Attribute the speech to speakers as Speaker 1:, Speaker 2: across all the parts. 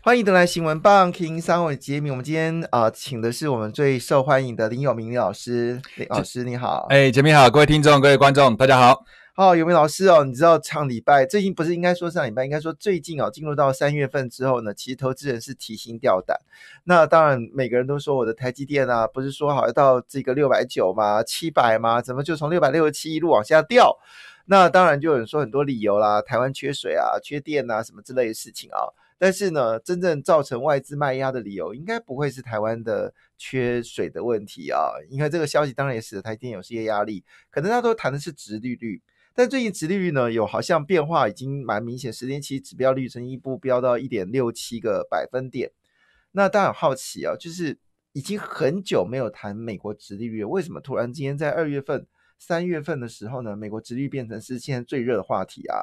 Speaker 1: 欢迎回来《新闻棒》，n g 三位杰明，我们今天啊，请的是我们最受欢迎的林有明老师。林老师，你好。哎，杰明好，各位听众，各位观众，大家好。好，有有老师哦，你知道上礼拜最近不是应该说上礼拜，应该说最近哦，进入到三月份之后呢，其实投资人是提心吊胆。那当然，每个人都说我的台积电啊，不是说好要到这个六百九吗？七百吗？怎么就从六百六十七一路往下掉？那当然就有人说很多理由啦，台湾缺水啊、缺电啊什么之类的事情啊。但是呢，真正造成外资卖压的理由，应该不会是台湾的缺水的问题啊。因为这个消息当然也使得台电有些压力，可能大家都谈的是殖利率。但最近殖利率呢，有好像变化已经蛮明显，十年期指标率曾一步飙到一点六七个百分点。那大家好奇啊，就是已经很久没有谈美国殖利率，为什么突然今天在二月份、三月份的时候呢，美国殖利率变成是现在最热的话题啊？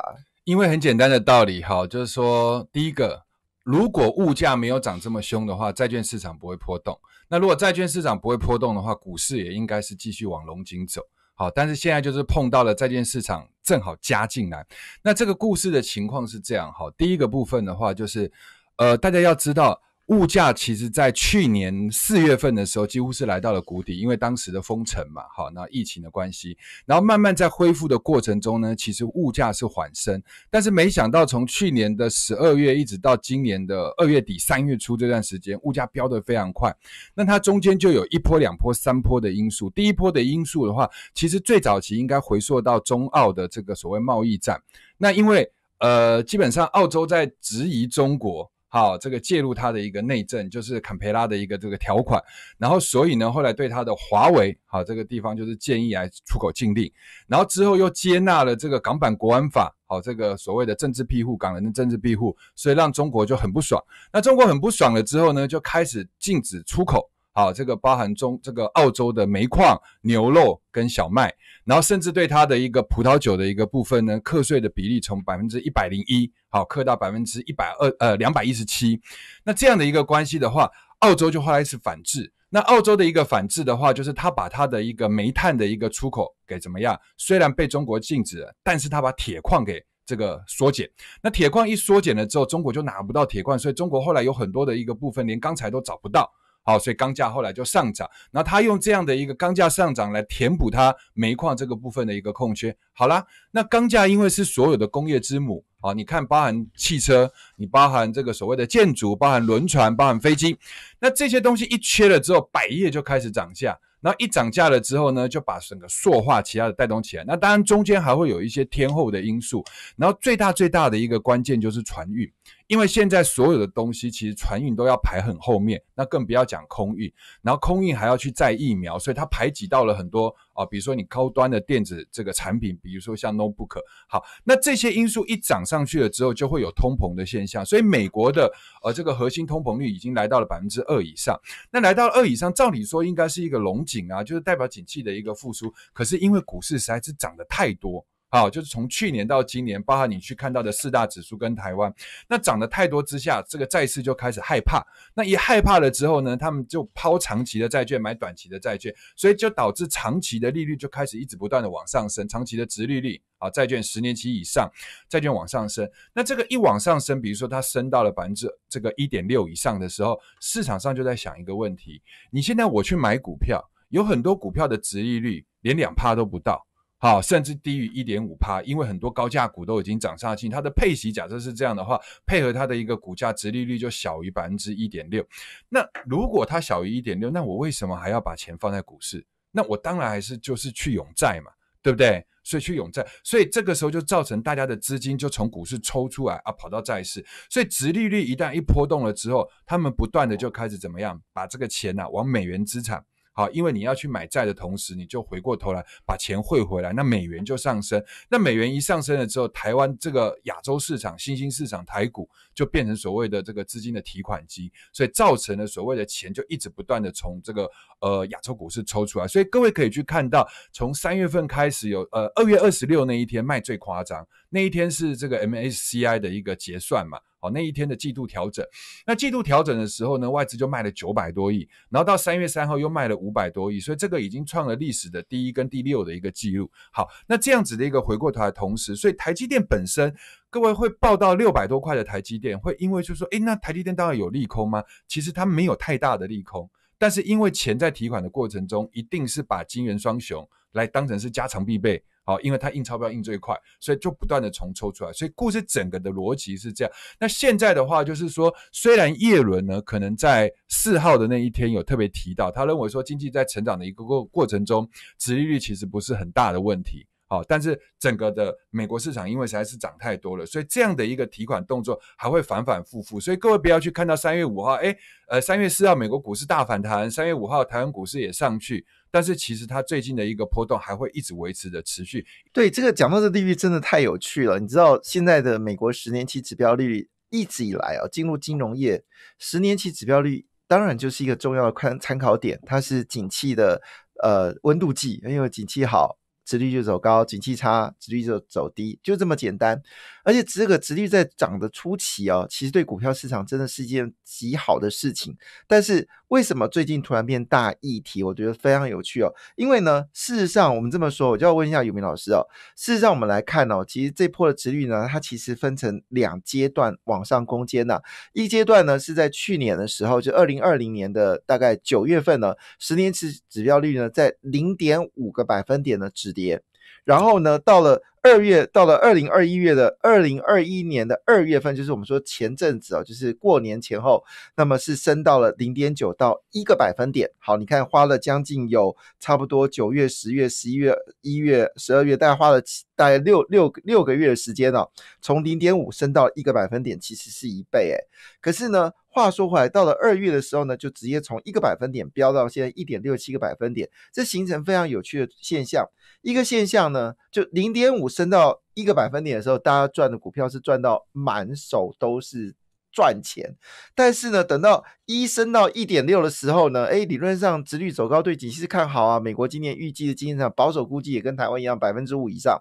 Speaker 2: 因为很简单的道理，哈，就是说，第一个，如果物价没有涨这么凶的话，债券市场不会波动。那如果债券市场不会波动的话，股市也应该是继续往龙井走，好。但是现在就是碰到了债券市场正好加进来，那这个故事的情况是这样，好，第一个部分的话就是，呃，大家要知道。物价其实，在去年四月份的时候，几乎是来到了谷底，因为当时的封城嘛，哈，那疫情的关系，然后慢慢在恢复的过程中呢，其实物价是缓升，但是没想到从去年的十二月一直到今年的二月底、三月初这段时间，物价飙得非常快。那它中间就有一波、两波、三波的因素。第一波的因素的话，其实最早期应该回溯到中澳的这个所谓贸易战。那因为呃，基本上澳洲在质疑中国。好，这个介入他的一个内政，就是坎培拉的一个这个条款，然后所以呢，后来对他的华为，好这个地方就是建议来出口禁令，然后之后又接纳了这个港版国安法，好这个所谓的政治庇护港人的政治庇护，所以让中国就很不爽。那中国很不爽了之后呢，就开始禁止出口。好，这个包含中这个澳洲的煤矿、牛肉跟小麦，然后甚至对它的一个葡萄酒的一个部分呢，课税的比例从百分之一百零一，好，课到百分之一百二，呃，两百一十七。那这样的一个关系的话，澳洲就后来是反制。那澳洲的一个反制的话，就是它把它的一个煤炭的一个出口给怎么样？虽然被中国禁止，但是它把铁矿给这个缩减。那铁矿一缩减了之后，中国就拿不到铁矿，所以中国后来有很多的一个部分连钢材都找不到。好，所以钢价后来就上涨。那它用这样的一个钢价上涨来填补它煤矿这个部分的一个空缺。好啦，那钢价因为是所有的工业之母，啊，你看，包含汽车，你包含这个所谓的建筑，包含轮船，包含飞机，那这些东西一缺了之后，百业就开始涨价。然一涨价了之后呢，就把整个塑化其他的带动起来。那当然中间还会有一些天后的因素。然后最大最大的一个关键就是船运。因为现在所有的东西其实船运都要排很后面，那更不要讲空运，然后空运还要去载疫苗，所以它排挤到了很多啊，比如说你高端的电子这个产品，比如说像 notebook，好，那这些因素一涨上去了之后，就会有通膨的现象。所以美国的呃这个核心通膨率已经来到了百分之二以上，那来到二以上，照理说应该是一个龙井啊，就是代表景气的一个复苏，可是因为股市实在是涨得太多。好，就是从去年到今年，包括你去看到的四大指数跟台湾，那涨得太多之下，这个债市就开始害怕。那一害怕了之后呢，他们就抛长期的债券，买短期的债券，所以就导致长期的利率就开始一直不断的往上升，长期的值利率啊，债券十年期以上债券往上升。那这个一往上升，比如说它升到了百分之这个一点六以上的时候，市场上就在想一个问题：你现在我去买股票，有很多股票的值利率连两趴都不到。好，甚至低于一点五趴，因为很多高价股都已经涨上劲，它的配息假设是这样的话，配合它的一个股价，值利率就小于百分之一点六。那如果它小于一点六，那我为什么还要把钱放在股市？那我当然还是就是去永债嘛，对不对？所以去永债，所以这个时候就造成大家的资金就从股市抽出来啊，跑到债市。所以殖利率一旦一波动了之后，他们不断的就开始怎么样，把这个钱啊、往美元资产。好，因为你要去买债的同时，你就回过头来把钱汇回来，那美元就上升。那美元一上升了之后，台湾这个亚洲市场、新兴市场台股就变成所谓的这个资金的提款机，所以造成了所谓的钱就一直不断的从这个呃亚洲股市抽出来。所以各位可以去看到，从三月份开始有呃二月二十六那一天卖最夸张，那一天是这个 MSCI 的一个结算嘛。那一天的季度调整，那季度调整的时候呢，外资就卖了九百多亿，然后到三月三号又卖了五百多亿，所以这个已经创了历史的第一跟第六的一个记录。好，那这样子的一个回过头来，同时，所以台积电本身，各位会报到六百多块的台积电，会因为就说，诶，那台积电当然有利空吗？其实它没有太大的利空，但是因为钱在提款的过程中，一定是把金元双雄来当成是家常必备。好，因为它印钞票印最快，所以就不断的重抽出来。所以故事整个的逻辑是这样。那现在的话，就是说，虽然叶伦呢，可能在四号的那一天有特别提到，他认为说经济在成长的一个过过程中，殖利率其实不是很大的问题。好，但是整个的美国市场因为实在是涨太多了，所以这样的一个提款动作还会反反复复。所以各位不要去看到三月五号，哎，呃，三月四号美国股市大反弹，三月五号台湾股市也上去，但是其实它最近的一个波动还
Speaker 1: 会一直维持着持续。对，这个讲到这利率真的太有趣了。你知道现在的美国十年期指标利率一直以来啊，进入金融业，十年期指标率当然就是一个重要的参参考点，它是景气的呃温度计，因为景气好。值率就走高，景气差，值率就走低，就这么简单。而且这个值率在涨的出奇哦，其实对股票市场真的是一件极好的事情。但是为什么最近突然变大议题？我觉得非常有趣哦。因为呢，事实上我们这么说，我就要问一下永明老师哦。事实上我们来看哦，其实这波的值率呢，它其实分成两阶段往上攻坚呐。一阶段呢是在去年的时候，就二零二零年的大概九月份呢，十年指指标率呢在零点五个百分点的止跌。然后呢，到了二月，到了二零二一月的二零二一年的二月份，就是我们说前阵子啊，就是过年前后，那么是升到了零点九到一个百分点。好，你看花了将近有差不多九月、十月、十一月、一月、十二月，大概花了大概六六六个月的时间哦，从零点五升到一个百分点，其实是一倍哎。可是呢？话说回来，到了二月的时候呢，就直接从一个百分点飙到现在一点六七个百分点，这形成非常有趣的现象。一个现象呢，就零点五升到一个百分点的时候，大家赚的股票是赚到满手都是赚钱。但是呢，等到一升到一点六的时候呢，哎，理论上值率走高对景气是看好啊。美国今年预计的经济上保守估计也跟台湾一样百分之五以上。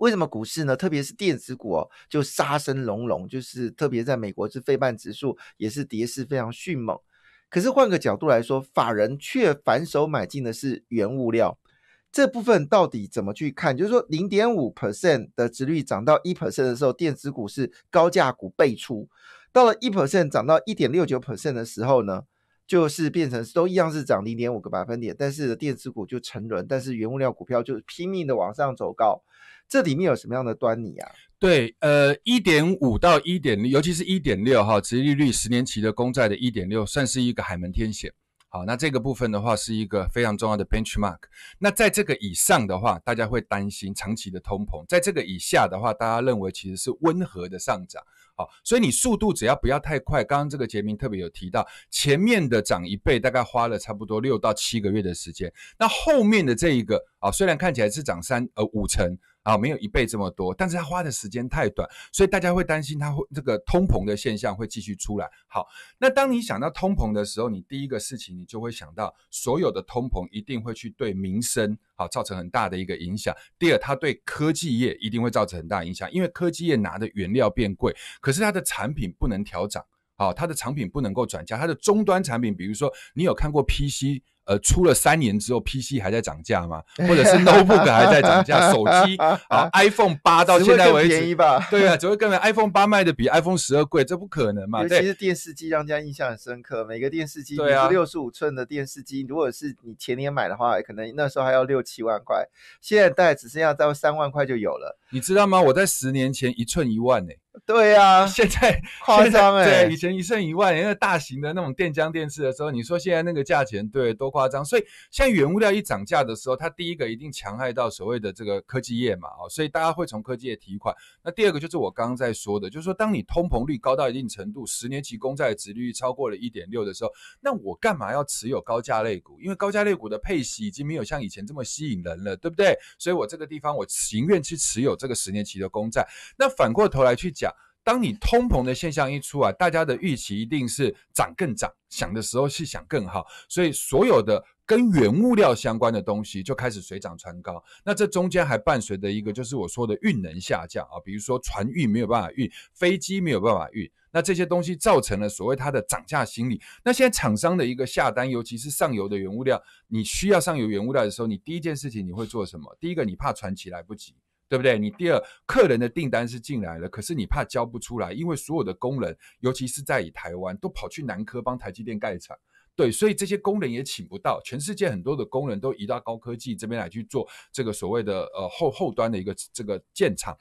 Speaker 1: 为什么股市呢？特别是电子股哦，就杀声隆隆，就是特别在美国是非半指数也是跌势非常迅猛。可是换个角度来说，法人却反手买进的是原物料这部分，到底怎么去看？就是说，零点五 percent 的殖率涨到一 percent 的时候，电子股是高价股倍出；到了一 percent 涨到一点六九 percent 的时候呢？就是变成都一样是涨零点五个百分点，但是电子股就沉沦，但是原物料股票就拼命的往上走高。这里面有什么样的端倪啊？对，呃，
Speaker 2: 一点五到一点，尤其是一点六哈，殖利率十年期的公债的一点六，算是一个海门天险。好，那这个部分的话是一个非常重要的 benchmark。那在这个以上的话，大家会担心长期的通膨；在这个以下的话，大家认为其实是温和的上涨。好，所以你速度只要不要太快。刚刚这个杰明特别有提到，前面的涨一倍大概花了差不多六到七个月的时间，那后面的这一个啊，虽然看起来是涨三呃五成。啊，没有一倍这么多，但是它花的时间太短，所以大家会担心它会这个通膨的现象会继续出来。好，那当你想到通膨的时候，你第一个事情你就会想到，所有的通膨一定会去对民生好造成很大的一个影响。第二，它对科技业一定会造成很大影响，因为科技业拿的原料变贵，可是它的产品不能调涨，好，它的产品不能够转嫁，它的终端产品，比如说你有看过 P C。呃，出了三年之后，PC 还在涨价吗？或者是 Notebook 还在涨价？手机 啊，iPhone 八到现在为止，对啊，只会跟 iPhone 八卖的比 iPhone 十二贵，这不可能嘛？尤其是
Speaker 1: 电视机让人家印象很深刻，每个电视机，比如六十五寸的电视机，如果是你前年买的话，可能那时候还要六七万块，现在只剩下到三万块就有了。你知道吗？我在十年前一寸一万呢。对呀，现在夸张哎，对，以
Speaker 2: 前一寸一万，因为大型的那种电浆电视的时候，你说现在那个价钱，对，都。夸张，所以像原物料一涨价的时候，它第一个一定强害到所谓的这个科技业嘛，哦，所以大家会从科技业提款。那第二个就是我刚刚在说的，就是说当你通膨率高到一定程度，十年期公债的殖利率超过了一点六的时候，那我干嘛要持有高价类股？因为高价类股的配息已经没有像以前这么吸引人了，对不对？所以我这个地方我情愿去持有这个十年期的公债。那反过头来去讲。当你通膨的现象一出啊，大家的预期一定是涨更涨，想的时候是想更好，所以所有的跟原物料相关的东西就开始水涨船高。那这中间还伴随着一个就是我说的运能下降啊，比如说船运没有办法运，飞机没有办法运，那这些东西造成了所谓它的涨价心理。那现在厂商的一个下单，尤其是上游的原物料，你需要上游原物料的时候，你第一件事情你会做什么？第一个，你怕船奇来不及。对不对？你第二，客人的订单是进来了，可是你怕交不出来，因为所有的工人，尤其是在台湾，都跑去南科帮台积电盖厂，对，所以这些工人也请不到。全世界很多的工人都移到高科技这边来去做这个所谓的呃后后端的一个这个建厂，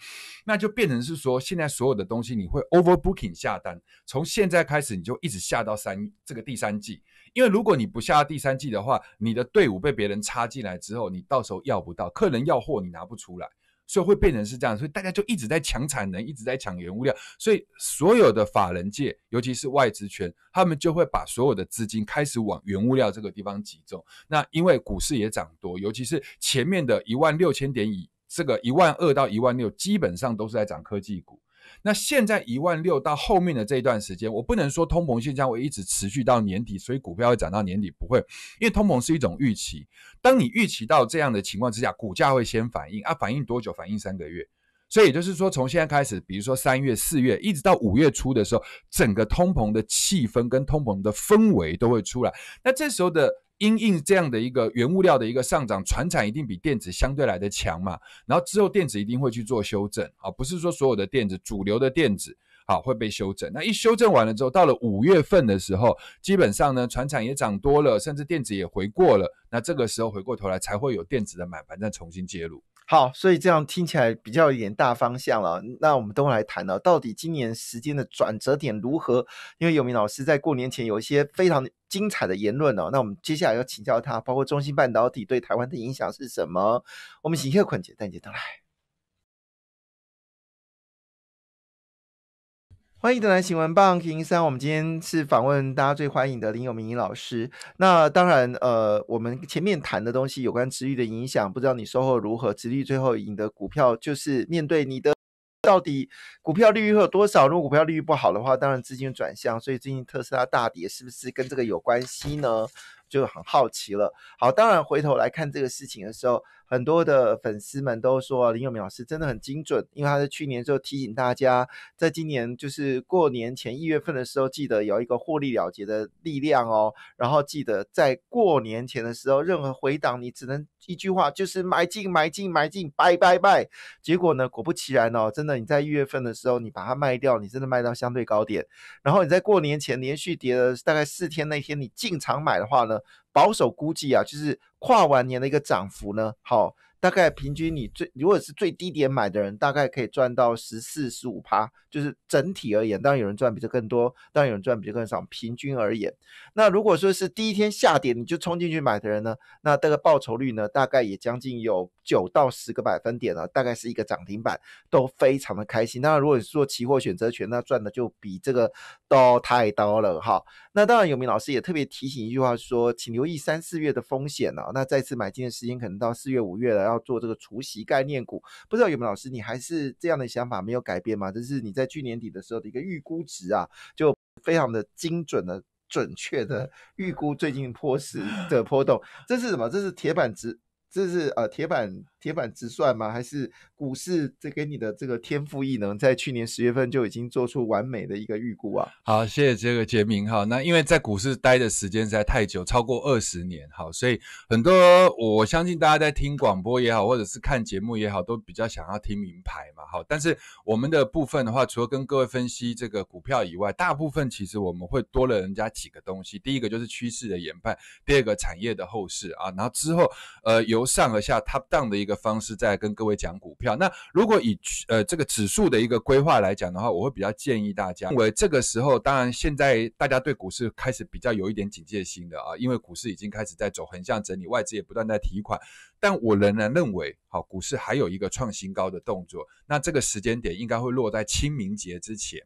Speaker 2: 那就变成是说，现在所有的东西你会 over booking 下单，从现在开始你就一直下到三这个第三季，因为如果你不下第三季的话，你的队伍被别人插进来之后，你到时候要不到客人要货，你拿不出来。所以会变成是这样，所以大家就一直在抢产能，一直在抢原物料，所以所有的法人界，尤其是外资圈，他们就会把所有的资金开始往原物料这个地方集中。那因为股市也涨多，尤其是前面的一万六千点以这个一万二到一万六，基本上都是在涨科技股。那现在一万六到后面的这一段时间，我不能说通膨现象会一直持续到年底，所以股票会涨到年底不会，因为通膨是一种预期。当你预期到这样的情况之下，股价会先反应，啊，反应多久？反应三个月。所以也就是说，从现在开始，比如说三月、四月，一直到五月初的时候，整个通膨的气氛跟通膨的氛围都会出来。那这时候的。因应这样的一个原物料的一个上涨，船厂一定比电子相对来的强嘛。然后之后电子一定会去做修正啊，不是说所有的电子，主流的电子好会被修正。那一修正完了之后，到了五月份的时候，基本上呢，船厂也涨多了，甚至电子也回过了。那这个时候回过头来，才会有电子的买
Speaker 1: 盘再重新介入。好，所以这样听起来比较有点大方向了。那我们都来谈了，到底今年时间的转折点如何？因为有明老师在过年前有一些非常精彩的言论哦。那我们接下来要请教他，包括中芯半导体对台湾的影响是什么？我们请叶坤姐、大姐到来。欢迎登南新闻棒，欢三。我们今天是访问大家最欢迎的林有明老师。那当然，呃，我们前面谈的东西有关殖利率的影响，不知道你收获如何？殖利率最后赢得股票就是面对你的，到底股票利率会有多少？如果股票利率不好的话，当然资金转向，所以最近特斯拉大跌，是不是跟这个有关系呢？就很好奇了。好，当然回头来看这个事情的时候，很多的粉丝们都说林友明老师真的很精准，因为他在去年就提醒大家，在今年就是过年前一月份的时候，记得有一个获利了结的力量哦。然后记得在过年前的时候，任何回档你只能一句话就是买进买进买进拜拜拜。结果呢，果不其然哦，真的你在一月份的时候你把它卖掉，你真的卖到相对高点。然后你在过年前连续跌了大概四天，那天你进场买的话呢？保守估计啊，就是跨完年的一个涨幅呢，好。大概平均你最如果是最低点买的人，大概可以赚到十四十五趴，就是整体而言。当然有人赚比这更多，当然有人赚比这更少。平均而言，那如果说是第一天下跌你就冲进去买的人呢，那这个报酬率呢大概也将近有九到十个百分点了，大概是一个涨停板，都非常的开心。那如果你做期货选择权，那赚的就比这个都太刀了哈。那当然有明老师也特别提醒一句话说，请留意三四月的风险啊。那再次买进的时间可能到四月五月了。要做这个除息概念股，不知道有没有老师，你还是这样的想法没有改变吗？就是你在去年底的时候的一个预估值啊，就非常的精准的、准确的预估最近破 十的波动，这是什么？这是铁板值，这是呃铁板。铁板直算吗？还是股市这给你的这个天赋异能，在去年十月份就已经做出完美的一个预估啊？
Speaker 2: 好，谢谢这个杰明哈。那因为在股市待的时间实在太久，超过二十年哈，所以很多我相信大家在听广播也好，或者是看节目也好，都比较想要听名牌嘛好。但是我们的部分的话，除了跟各位分析这个股票以外，大部分其实我们会多了人家几个东西。第一个就是趋势的研判，第二个产业的后市啊，然后之后呃由上而下，top down 的一个。方式在跟各位讲股票。那如果以呃这个指数的一个规划来讲的话，我会比较建议大家，因为这个时候当然现在大家对股市开始比较有一点警戒心的啊，因为股市已经开始在走横向整理，外资也不断在提款。但我仍然认为，好，股市还有一个创新高的动作。那这个时间点应该会落在清明节之前。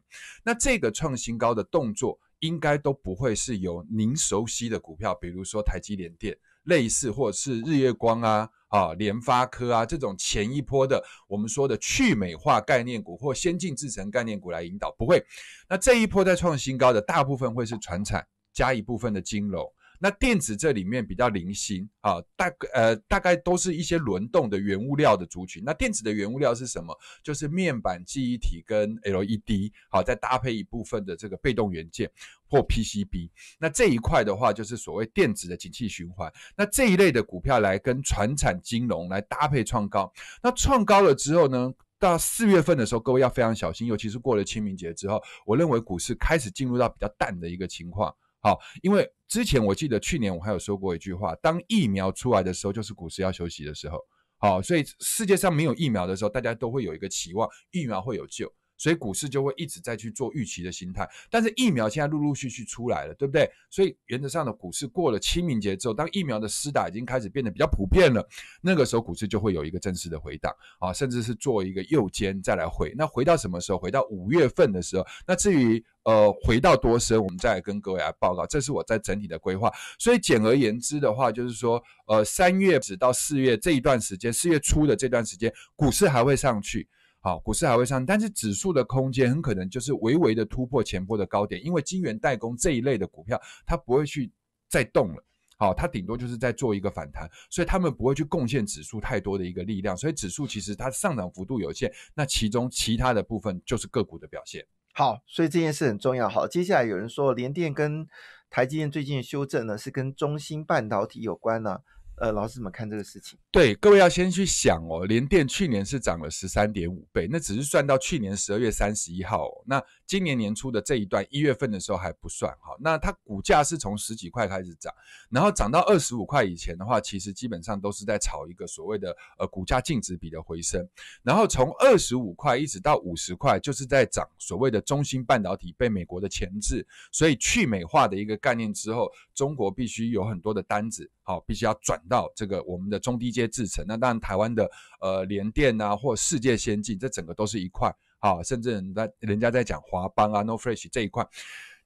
Speaker 2: 那这个创新高的动作应该都不会是由您熟悉的股票，比如说台积联电、类似或者是日月光啊。啊，联发科啊，这种前一波的我们说的去美化概念股或先进制程概念股来引导，不会。那这一波在创新高的大部分会是船产加一部分的金融。那电子这里面比较零星啊，大呃大概都是一些轮动的原物料的族群。那电子的原物料是什么？就是面板、记忆体跟 L E D 好，再搭配一部分的这个被动元件或 P C B。那这一块的话，就是所谓电子的景气循环。那这一类的股票来跟传产金融来搭配创高。那创高了之后呢，到四月份的时候，各位要非常小心。尤其是过了清明节之后，我认为股市开始进入到比较淡的一个情况。好，因为之前我记得去年我还有说过一句话：，当疫苗出来的时候，就是股市要休息的时候。好，所以世界上没有疫苗的时候，大家都会有一个期望，疫苗会有救。所以股市就会一直在去做预期的心态，但是疫苗现在陆陆续续出来了，对不对？所以原则上的股市过了清明节之后，当疫苗的施打已经开始变得比较普遍了，那个时候股市就会有一个正式的回档啊，甚至是做一个右肩再来回。那回到什么时候？回到五月份的时候。那至于呃回到多深，我们再来跟各位来报告。这是我在整体的规划。所以简而言之的话，就是说，呃，三月只到四月这一段时间，四月初的这段时间，股市还会上去。好，股市还会上，但是指数的空间很可能就是微微的突破前波的高点，因为金元代工这一类的股票，它不会去再动了，好，它顶多就是在做一个反弹，所以他们不会去贡献指数太多的一个力量，所以指数其实它上涨幅度有限，那其中其他的部分就是个股的表现。
Speaker 1: 好，所以这件事很重要。好，接下来有人说联电跟台积电最近的修正呢，是跟中芯半导体有关呢？呃，老师怎么看这个事情？对，各位要
Speaker 2: 先去想哦，联电去年是涨了十三点五倍，那只是算到去年十二月三十一号，那。今年年初的这一段，一月份的时候还不算好，那它股价是从十几块开始涨，然后涨到二十五块以前的话，其实基本上都是在炒一个所谓的呃股价净值比的回升，然后从二十五块一直到五十块，就是在涨所谓的中芯半导体被美国的钳制，所以去美化的一个概念之后，中国必须有很多的单子，好，必须要转到这个我们的中低阶制程。那当然，台湾的呃联电啊，或世界先进，这整个都是一块。好，甚至家人家在讲华邦啊，No Fresh 这一块，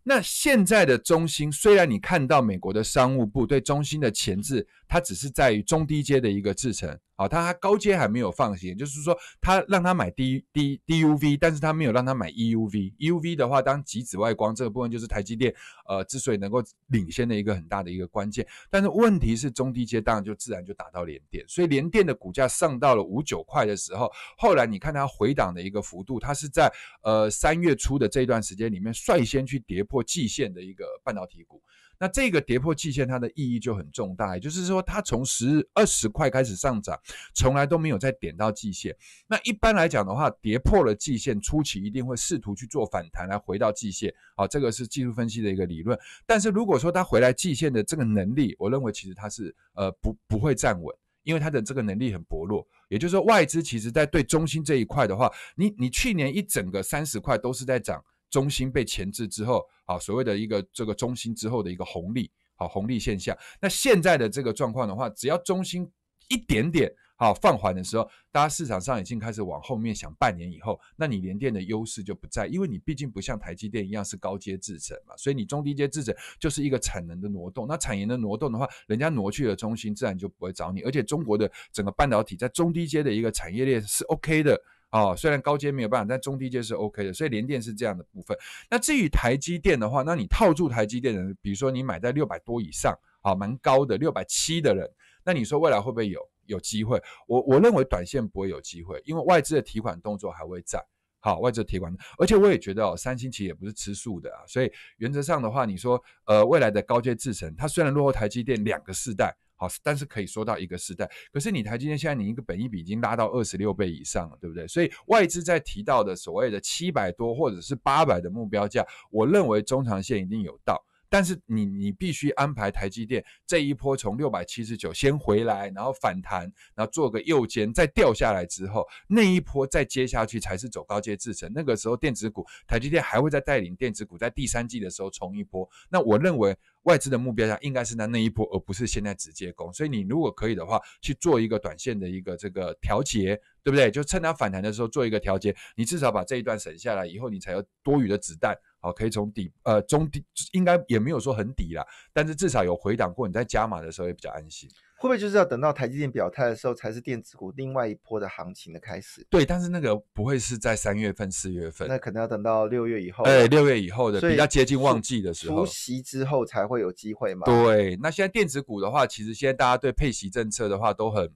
Speaker 2: 那现在的中兴，虽然你看到美国的商务部对中兴的前置它只是在于中低阶的一个制程，好，它它高阶还没有放行，就是说它让它买 D D DUV，但是它没有让它买 EUV。EUV 的话，当极紫外光这个部分，就是台积电呃之所以能够领先的一个很大的一个关键。但是问题是中低阶，当然就自然就打到联电，所以联电的股价上到了五九块的时候，后来你看它回档的一个幅度，它是在呃三月初的这一段时间里面率先去跌破季线的一个半导体股。那这个跌破季线，它的意义就很重大，也就是说，它从十二十块开始上涨，从来都没有再点到季线。那一般来讲的话，跌破了季线，初期一定会试图去做反弹来回到季线，啊，这个是技术分析的一个理论。但是如果说它回来季线的这个能力，我认为其实它是呃不不会站稳，因为它的这个能力很薄弱。也就是说，外资其实在对中心这一块的话，你你去年一整个三十块都是在涨。中心被前置之后，好，所谓的一个这个中心之后的一个红利，好，红利现象。那现在的这个状况的话，只要中心一点点好放缓的时候，大家市场上已经开始往后面想，半年以后，那你连电的优势就不在，因为你毕竟不像台积电一样是高阶制程嘛，所以你中低阶制程就是一个产能的挪动，那产业的挪动的话，人家挪去了中心，自然就不会找你，而且中国的整个半导体在中低阶的一个产业链是 OK 的。啊，虽然高阶没有办法，但中低阶是 OK 的，所以联电是这样的部分。那至于台积电的话，那你套住台积电的人，比如说你买在六百多以上，啊，蛮高的，六百七的人，那你说未来会不会有有机会？我我认为短线不会有机会，因为外资的提款动作还会在。好，外资提款，而且我也觉得哦，三星其实也不是吃素的啊。所以原则上的话，你说呃，未来的高阶制程，它虽然落后台积电两个世代。好，但是可以说到一个时代。可是你台积电现在你一个本益比已经拉到二十六倍以上了，对不对？所以外资在提到的所谓的七百多或者是八百的目标价，我认为中长线一定有到。但是你你必须安排台积电这一波从六百七十九先回来，然后反弹，然后做个右肩，再掉下来之后那一波再接下去才是走高阶制程。那个时候电子股台积电还会再带领电子股在第三季的时候冲一波。那我认为外资的目标上应该是那那一波，而不是现在直接攻。所以你如果可以的话去做一个短线的一个这个调节，对不对？就趁它反弹的时候做一个调节，你至少把这一段省下来，以后你才有多余的子弹。好，可以从底呃中底，应该也没有说很底啦，但是至少有回档过，你在加码的时候也比较安心。
Speaker 1: 会不会就是要等到台积电表态的时候，才是电子股另外一波的行情的开始？
Speaker 2: 对，但是那个不会是在三月份、四月份，那可
Speaker 1: 能要等到六月以后。哎，六月以后的比较接近旺季的时候，除夕之后才会有机会嘛？对，
Speaker 2: 那现在电子股的话，其实现在大家对配息政策的话都很，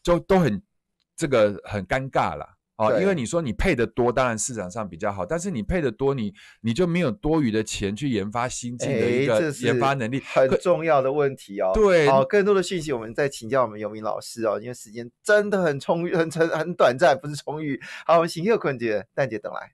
Speaker 2: 就都很这个很尴尬了。哦，因为你说你配的多，当然市场上比较好，但是
Speaker 1: 你配的多，你你就没有多余的钱去研发新进的一个研发能力，很重要的问题哦。对，好，更多的讯息我们再请教我们尤明老师哦，因为时间真的很充裕，很很很短暂，不是充裕。好，我们请叶坤姐、蛋姐等来。